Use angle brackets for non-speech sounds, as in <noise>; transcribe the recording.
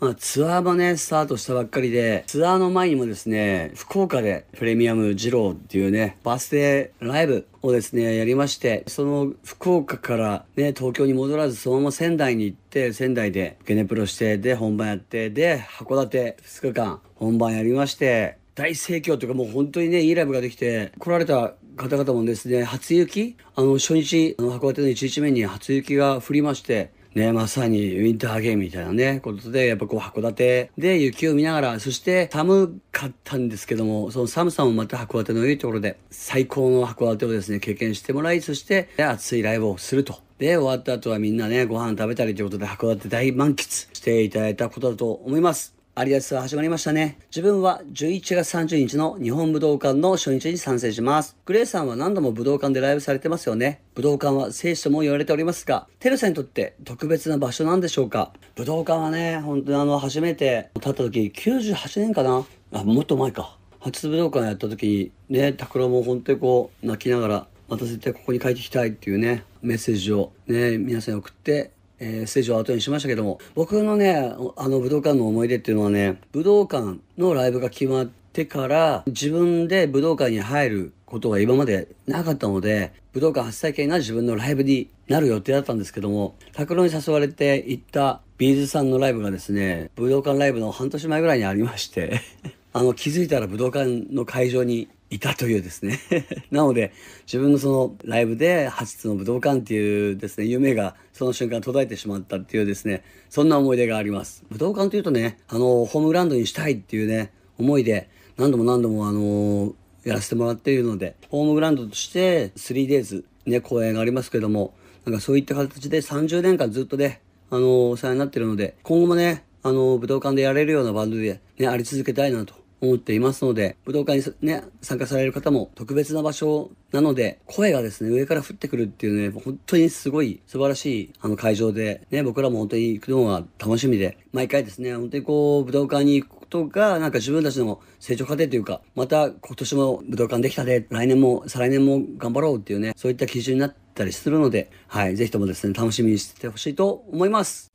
まあ、ツアーもね、スタートしたばっかりで、ツアーの前にもですね、福岡でプレミアム二郎っていうね、バースデーライブをですね、やりまして、その福岡からね、東京に戻らず、そのまま仙台に行って、仙台でゲネプロして、で、本番やって、で、函館2日間本番やりまして、大盛況というかもう本当にね、いいライブができて、来られた方々もですね、初雪あの、初日、あの、函館の1日目に初雪が降りまして、ね、まさにウィンターゲームみたいなね、ことで、やっぱこう函館で雪を見ながら、そして寒かったんですけども、その寒さもまた函館のいいところで、最高の函館をですね、経験してもらい、そして熱いライブをすると。で、終わった後はみんなね、ご飯食べたりということで函館大満喫していただいたことだと思います。アリアスは始まりましたね。自分は11月30日の日本武道館の初日に参戦します。グレイさんは何度も武道館でライブされてますよね。武道館は聖地とも言われておりますが、テルさんにとって特別な場所なんでしょうか武道館はね、本当にあの、初めて立った時98年かなあ、もっと前か。初武道館やった時に、ね、拓郎も本当にこう、泣きながら、また絶対ここに帰ってきたいっていうね、メッセージをね、皆さんに送って、えー、ステージを後にしましたけども、僕のね、あの武道館の思い出っていうのはね、武道館のライブが決まってから、自分で武道館に入ることが今までなかったので、武道館初体験が自分のライブになる予定だったんですけども、拓郎に誘われて行ったビーズさんのライブがですね、武道館ライブの半年前ぐらいにありまして <laughs> あの気づいたら武道館の会場にいたというですね <laughs> なので、自分のそのライブで初つの武道館っていうですね、夢がその瞬間途絶えてしまったっていうですね、そんな思い出があります。武道館というとね、あの、ホームグラウンドにしたいっていうね、思いで、何度も何度もあの、やらせてもらっているので、ホームグラウンドとして 3days ね、公演がありますけども、なんかそういった形で30年間ずっとね、あの、お世話になってるので、今後もね、あの、武道館でやれるようなバンドでね、あり続けたいなと思っていますので、武道館にね、参加される方も特別な場所なので、声がですね、上から降ってくるっていうね、本当にすごい素晴らしいあの会場で、ね、僕らも本当に行くのが楽しみで、毎回ですね、本当にこう、武道館に行くことが、なんか自分たちの成長過程というか、また今年も武道館できたで、来年も、再来年も頑張ろうっていうね、そういった基準になったりするので、はい、ぜひともですね、楽しみにしてほしいと思います。